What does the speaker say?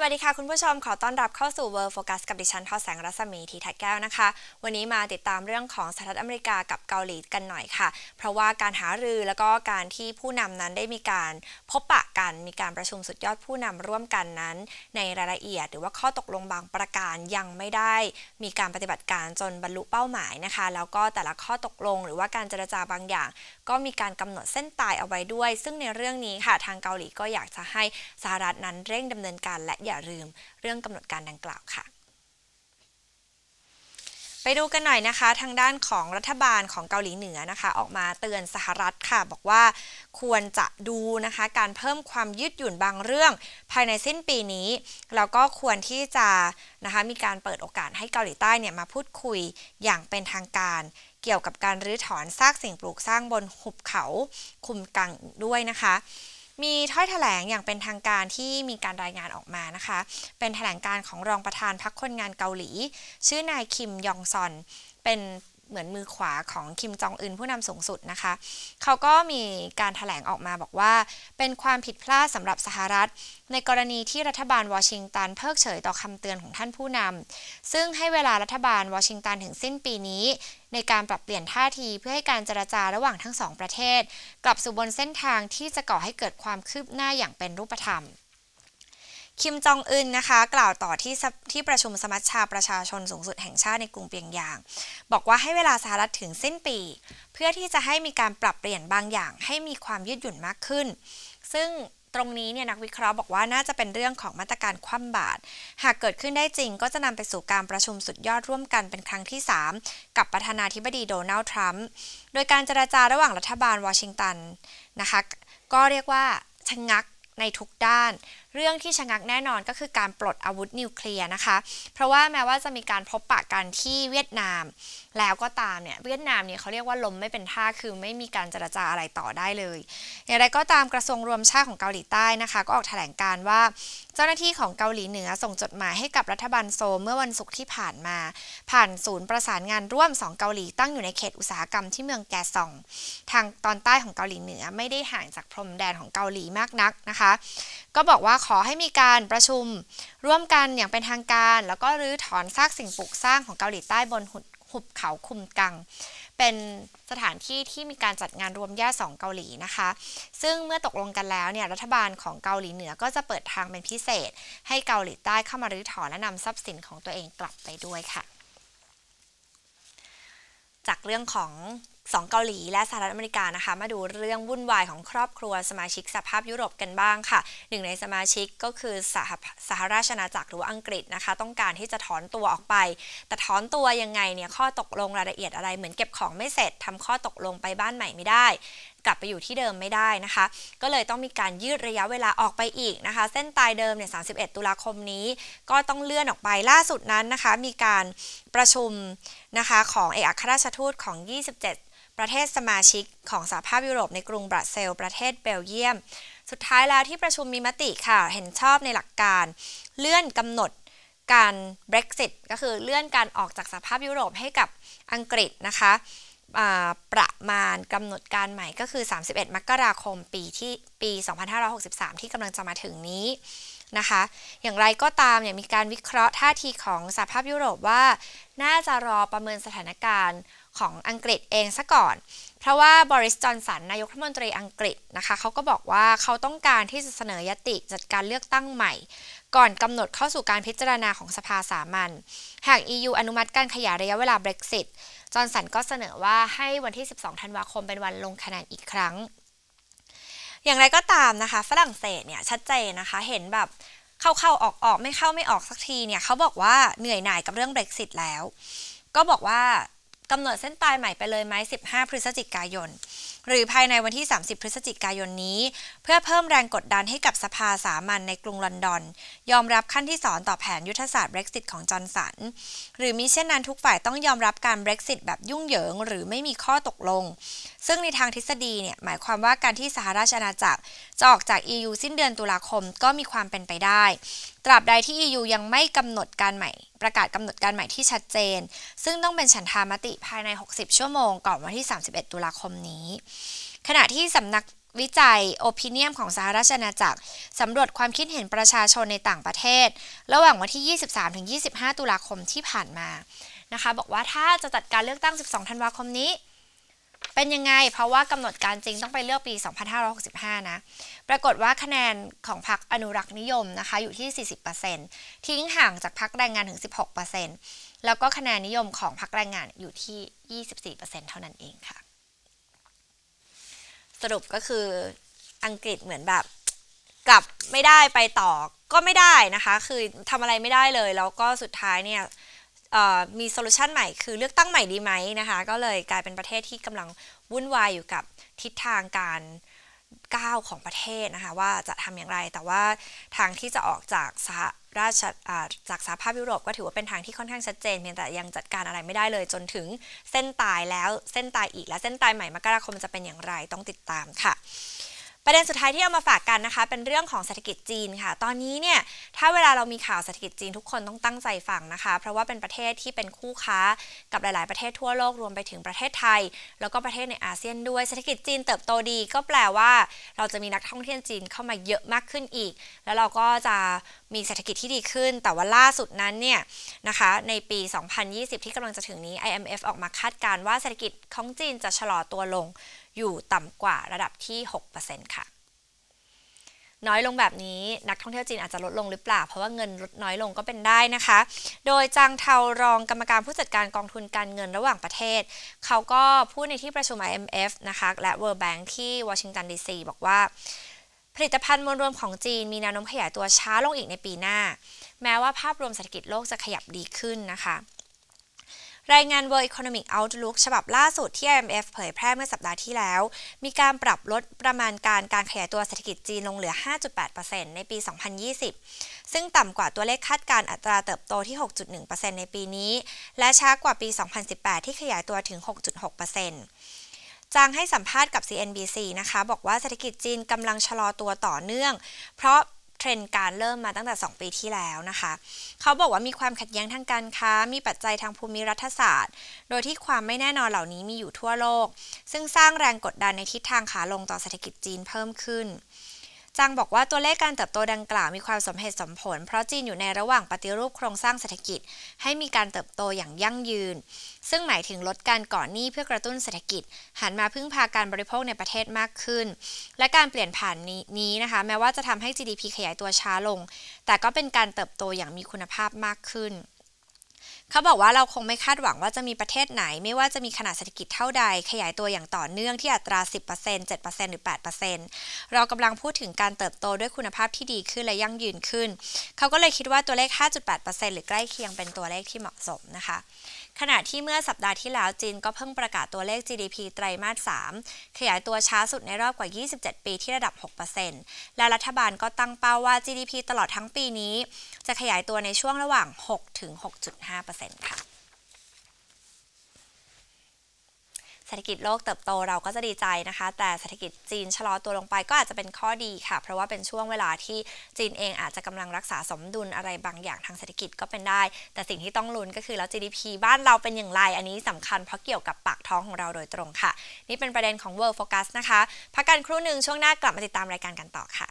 สวัสดีค่ะคุณผู้ชม ขอต้อนรับเข้าสู่เวิร์ d โฟกัสกับดิฉันทอแสงรัศมีทีทัดแก้วนะคะ วันนี้มาติดตามเรื่องของสหรัฐอเมริกากับเกาหลีกันหน่อยค่ะ เพราะว่าการหารือแล้วก็การที่ผู้นำนั้นได้มีการพบปะกัน มีการประชุมสุดยอดผู้นำร่วมกันนั้นในรายละเอียด หรือว่าข้อตกลงบางประการยังไม่ได้ มีการปฏิบัติการจนบรรลุเป้าหมายนะคะ แล้วก็แต่ละข้อตกลง หรือว่าการเจรจาบางอย่างก็มีการกำหนดเส้นตายเอาไว้ด้วย ซึ่งในเรื่องนี้ค่ะทางเกาหลีก็อยากจะให้สหรัฐนั้นเร่งดำเนินการ และอย่าลืมเรื่องกำหนดการดังกล่าวค่ะไปดูกันหน่อยนะคะ ทางด้านของรัฐบาลของเกาหลีเหนือนะคะ ออกมาเตือนสหรัฐค่ะ บอกว่าควรจะดูนะคะ การเพิ่มความยืดหยุ่นบางเรื่อง ภายในสิ้นปีนี้แล้วก็ควรที่จะนะคะมีการเปิดโอกาสให้เกาหลีใต้เนี่ยมาพูดคุยอย่างเป็นทางการ เกี่ยวกับการรื้อถอน ซากสิ่งปลูกสร้างบนหุบเขา คุมกังด้วยนะคะมีถ้อยถแถลงอย่างเป็นทางการที่มีการรายงานออกมานะคะ เป็นถแถลงการของรองประธานพรรคคนงานเกาหลี ชื่อนายคิมยองซอน เป็นเหมือนมือขวาของ คิมจองอึนผู้นำสูงสุดนะคะ เขาก็มีการถแถลงออกมาบอกว่า เป็นความผิดพลาดสำหรับสหรัฐ ในกรณีที่รัฐบาลวอชิงตันเพิกเฉยต่อคำเตือนของท่านผู้นำซึ่งให้เวลารัฐบาลวอชิงตันถึงสิ้นปีนี้ในการปรับเปลี่ยนท่าทีเพื่อให้การเจรจาระหว่างทั้งสอง ประเทศ กลับสู่บนเส้นทางที่จะก่อให้เกิดความคืบหน้าอย่างเป็นรูปธรรม คิมจองอึนนะคะ กล่าวต่อที่ที่ประชุมสมัชชาประชาชนสูงสุดแห่งชาติในกรุงเปียงยาง บอกว่าให้เวลาสหรัฐถึงสิ้นปี เพื่อที่จะให้มีการปรับเปลี่ยนบางอย่างให้มีความยืดหยุ่นมากขึ้น ซึ่งตรงนี้เนี่ยนักวิเคราะห์บอกว่าน่าจะเป็นเรื่องของมาตรการคว่ำบาตรหากเกิดขึ้นได้จริงก็จะนำไปสู่การประชุมสุดยอดร่วมกันเป็นครั้งที่ 3 กับประธานาธิบดีโดนัลด์ทรัมป์ โดยการเจราจาระหว่างรัฐบาลวอชิงตันนะคะก็เรียกว่าชะงงักในทุกด้านเรื่องที่ชะงักแน่นอนก็คือการปลดอาวุธนิวเคลียร์นะคะ เพราะว่าแม้ว่าจะมีการพบปะกันที่เวียดนาม แล้วก็ตามเนี่ยเวียดนามเนี่ยเขาเรียกว่าลมไม่เป็นท่าคือไม่มีการเจรจาอะไรต่อได้เลย อย่างไรก็ตามกระทรวงรวมชาติของเกาหลีใต้นะคะ ก็ออกแถลงการว่าเจ้าหน้าที่ของเกาหลีเหนือส่งจดหมายให้กับรัฐบาลโซเมื่อวันศุกร์ที่ผ่านมา ผ่านศูนย์ประสานงานร่วม2เกาหลีตั้งอยู่ในเขตอุตสาหกรรมที่เมืองแกซองทางตอนใต้ของเกาหลีเหนือไม่ได้ห่างจากพรมแดนของเกาหลีมากนักนะคะ ก็บอกว่าขอให้มีการประชุมร่วมกันอย่างเป็นทางการ แล้วก็รื้อถอนซากสิ่งปลูกสร้างของเกาหลีใต้บนหุบเขาคุมกังเป็นสถานที่ที่มีการจัดงานรวมญาติสองเกาหลีนะคะ ซึ่งเมื่อตกลงกันแล้วเนี่ย รัฐบาลของเกาหลีเหนือก็จะเปิดทางเป็นพิเศษ ให้เกาหลีใต้เข้ามารื้อถอนและนำทรัพย์สินของตัวเองกลับไปด้วยค่ะ จากเรื่องของ2เกาหลี และสหรัฐอเมริกา นะคะ มาดูเรื่องวุ่นวายของครอบครัวสมาชิกสภาพยุโรปกันบ้างค่ะ หนึ่งในสมาชิกก็คือสหสหราชอาณาจักรหรืออังกฤษนะคะ ต้องการที่จะถอนตัวออกไป แต่ถอนตัวยังไงเนี่ยข้อตกลงรายละเอียดอะไรเหมือนเก็บของไม่เสร็จทำข้อตกลงไปบ้านใหม่ไม่ได้กลับไปอยู่ที่เดิมไม่ได้นะคะ ก็เลยต้องมีการยืดระยะเวลาออกไปอีกนะคะ เส้นตายเดิมเนี่ย31 ตุลาคมนี้ ก็ต้องเลื่อนออกไป ล่าสุดนั้นนะคะ มีการประชุมนะคะของเอกอัครราชทูตของ 27ประเทศสมาชิกของสหภาพยุโรปในกรุงบรัสเซลประเทศเบลเยียม สุดท้ายแล้วที่ประชุมมีมติค่ะเห็นชอบในหลักการ เลื่อนกำหนดการ Brexit ก็คือเลื่อนการออกจากสหภาพยุโรปให้กับอังกฤษนะคะประมาณกำหนดการใหม่ก็คือ 31 มกราคมปีที่ปี 2563 ที่กำลังจะมาถึงนี้นะคะ อย่างไรก็ตามเนี่ยมีการวิเคราะห์ท่าทีของสหภาพยุโรปว่า น่าจะรอประเมินสถานการณ์ของอังกฤษเองซะก่อน เพราะว่าบริสจอนสันนายกรัฐมนตรีอังกฤษนะคะเขาก็บอกว่าเขาต้องการที่จะเสนอยติจัดการเลือกตั้งใหม่ ก่อนกำหนดเข้าสู่การพิจารณาของสภาสามัญ หาก EU อนุมัติการขยายระยะเวลา Brexit จอนสันก็เสนอว่าให้วันที่ 12 ธันวาคมเป็นวันลงคะแนนอีกครั้ง อย่างไรก็ตามนะคะ ฝรั่งเศสเนี่ย ชัดเจนนะคะเห็นแบบเข้าเข้าออกออกไม่เข้าไม่ออกสักทีเนี่ยเขาบอกว่าเหนื่อยหน่ายกับเรื่อง Brexit แล้ว ก็บอกว่ากำหนดเส้นตายใหม่ไปเลยไหม 15 พฤศจิกายนหรือภายในวันที่ 30 พฤศจิกายนนี้ เพื่อเพิ่มแรงกดดันให้กับสภาสามัญในกรุงลอนดอน ยอมรับขั้นที่สอนต่อแผนยุทธศาสตร์เบรกซิตของจอห์นสัน หรือมิเช่นนั้นทุกฝ่ายต้องยอมรับการเบรกซิตแบบยุ่งเหยิงหรือไม่มีข้อตกลง ซึ่งในทางทฤษฎีเนี่ยหมายความว่าการที่สหราชอาณาจักรจะออกจาก EU สิ้นเดือนตุลาคมก็มีความเป็นไปได้ ตราบใดที่ EU ยังไม่กำหนดการใหม่ ประกาศกำหนดการใหม่ที่ชัดเจน ซึ่งต้องเป็นฉันทามติภายใน 60 ชั่วโมงก่อนวันที่ 31 ตุลาคมนี้ขณะที่สำนักวิจัยโอปิเนียมของสหราชอณาจักรสำรวจความคิดเห็นประชาชนในต่างประเทศ ระหว่างวันที่ 23-25 ตุลาคมที่ผ่านมา นะคะบอกว่าถ้าจะจัดการเลือกตั้ง 12 ธันวาคมนี้ เป็นยังไง เพราะว่ากำหนดการจริงต้องไปเลือกปี 2565นะ ปรากฏว่าคะแนนของพรรคอนุรักษ์นิยมนะคะอยู่ที่ 40%ทิ้งห่างจากพรรคแรงงานถึง16%แล้วก็คะแนนนิยมของพรรคแรงงานอยู่ที่24%เท่านั้นเองค่ะสรุปก็คืออังกฤษเหมือนแบบกลับไม่ได้ไปต่อก็ไม่ได้นะคะ คือทำอะไรไม่ได้เลยแล้วก็สุดท้ายเนี่ยมีโซลูชันใหม่คือเลือกตั้งใหม่ดีไหมนะคะ ก็เลยกลายเป็นประเทศที่กำลังวุ่นวายอยู่กับทิศทางการ9ของประเทศนะคะว่าจะทำอย่างไรแต่ว่าทางที่จะออกจากสหราชจากสหภาพยุโรปก็ถือว่าเป็นทางที่ค่อนข้างชัดเจนเพียงแต่ยังจัดการอะไรไม่ได้เลยจนถึงเส้นตายแล้วเส้นตายอีกและเส้นตายใหม่ มกราคมจะเป็นอย่างไรต้องติดตามค่ะประเด็นสุดท้ายที่เอามาฝากกันนะคะเป็นเรื่องของเศรษฐกิจจีนค่ะตอนนี้เนี่ยถ้าเวลาเรามีข่าวเศรษฐกิจจีนทุกคนต้องตั้งใจฟังนะคะ เพราะว่าเป็นประเทศที่เป็นคู่ค้ากับหลาย ๆ ประเทศทั่วโลกรวมไปถึงประเทศไทย แล้วก็ประเทศในอาเซียน ด้วยเศรษฐกิจจีนเติบโตดี ก็แปลว่าเราจะมีนักท่องเที่ยวจีนเข้ามาเยอะมากขึ้นอีก แล้วเราก็จะมีเศรษฐกิจที่ดีขึ้น แต่ว่าล่าสุดนั้นเนี่ยนะคะในปี 2020 ที่กำลังจะถึงนี้ IMF ออกมาคาดการณ์ว่าเศรษฐกิจของจีนจะชะลอตัวลงอยู่ต่ำกว่าระดับที่6%ค่ะ น้อยลงแบบนี้ นักท่องเที่ยวจีนอาจจะลดลงหรือเปล่า เพราะว่าเงินลดน้อยลงก็เป็นได้นะคะ โดยจางเทารองกรรมการผู้จัดการกองทุนการเงินระหว่างประเทศ เขาก็พูดในที่ประชุม IMF นะคะและ World Bank ที่วอชิงตันดีซีบอกว่า ผลิตภัณฑ์มวลรวมของจีนมีแนวโน้มขยายตัวช้าลงอีกในปีหน้า แม้ว่าภาพรวมเศรษฐกิจโลกจะขยับดีขึ้นนะคะรายงาน World Economic Outlook ฉบับล่าสุดที่ IMF เผยแพร่เมื่อสัปดาห์ที่แล้ว มีการปรับลดประมาณการการขยายตัวเศรษฐกิจจีนลงเหลือ 5.8%ในปี 2020 ซึ่งต่ำกว่าตัวเลขคาดการอัตราเติบโตที่ 6.1%ในปีนี้ และช้ากว่าปี 2018 ที่ขยายตัวถึง 6.6%จางให้สัมภาษณ์กับ CNBC นะคะบอกว่าเศรษฐกิจจีนกำลังชะลอตัวต่อเนื่อง เพราะเทรนด์การเริ่มมาตั้งแต่ 2 ปีที่แล้วนะคะ เขาบอกว่ามีความขัดแย้งทางการค้า มีปัจจัยทางภูมิรัฐศาสตร์ โดยที่ความไม่แน่นอนเหล่านี้มีอยู่ทั่วโลก ซึ่งสร้างแรงกดดันในทิศทางขาลงต่อเศรษฐกิจจีนเพิ่มขึ้นจังบอกว่าตัวเลขการเติบโตดังกล่าวมีความสมเหตุสมผล เพราะจีนอยู่ในระหว่างปฏิรูปโครงสร้างเศรษฐกิจ ให้มีการเติบโตอย่างยั่งยืน ซึ่งหมายถึงลดการก่อหนี้เพื่อกระตุ้นเศรษฐกิจ หันมาพึ่งพาการบริโภคในประเทศมากขึ้น และการเปลี่ยนผ่านนี้นะคะแม้ว่าจะทำให้ GDP ขยายตัวช้าลง แต่ก็เป็นการเติบโตอย่างมีคุณภาพมากขึ้นเขาบอกว่าเราคงไม่คาดหวังว่าจะมีประเทศไหน ไม่ว่าจะมีขนาดเศรษฐกิจเท่าใด ขยายตัวอย่างต่อเนื่องที่อัตรา10% 7%หรือ 8%เรากำลังพูดถึงการเติบโตด้วยคุณภาพที่ดีขึ้นและยั่งยืนขึ้น เขาก็เลยคิดว่าตัวเลข 5.8%หรือใกล้เคียงเป็นตัวเลขที่เหมาะสมนะคะขณะที่เมื่อสัปดาห์ที่แล้วจีนก็เพิ่งประกาศตัวเลข GDP ไตรมาส3ขยายตัวช้าสุดในรอบกว่า 27 ปีที่ระดับ 6%และรัฐบาลก็ตั้งเป้าว่า GDP ตลอดทั้งปีนี้ จะขยายตัวในช่วงระหว่าง6-6.5%ค่ะเศรษฐกิจโลกเติบโตเราก็จะดีใจนะคะ แต่เศรษฐกิจจีนชะลอตัวลงไปก็อาจจะเป็นข้อดีค่ะ เพราะว่าเป็นช่วงเวลาที่จีนเองอาจจะกำลังรักษาสมดุลอะไรบางอย่างทางเศรษฐกิจก็เป็นได้ แต่สิ่งที่ต้องลุ้นก็คือแล้ว GDP บ้านเราเป็นอย่างไรอันนี้สำคัญเพราะเกี่ยวกับปากท้องของเราโดยตรงค่ะ นี่เป็นประเด็นของ World Focus นะคะพักกันครู่หนึ่งช่วงหน้ากลับมาติดตามรายการกันต่อค่ะ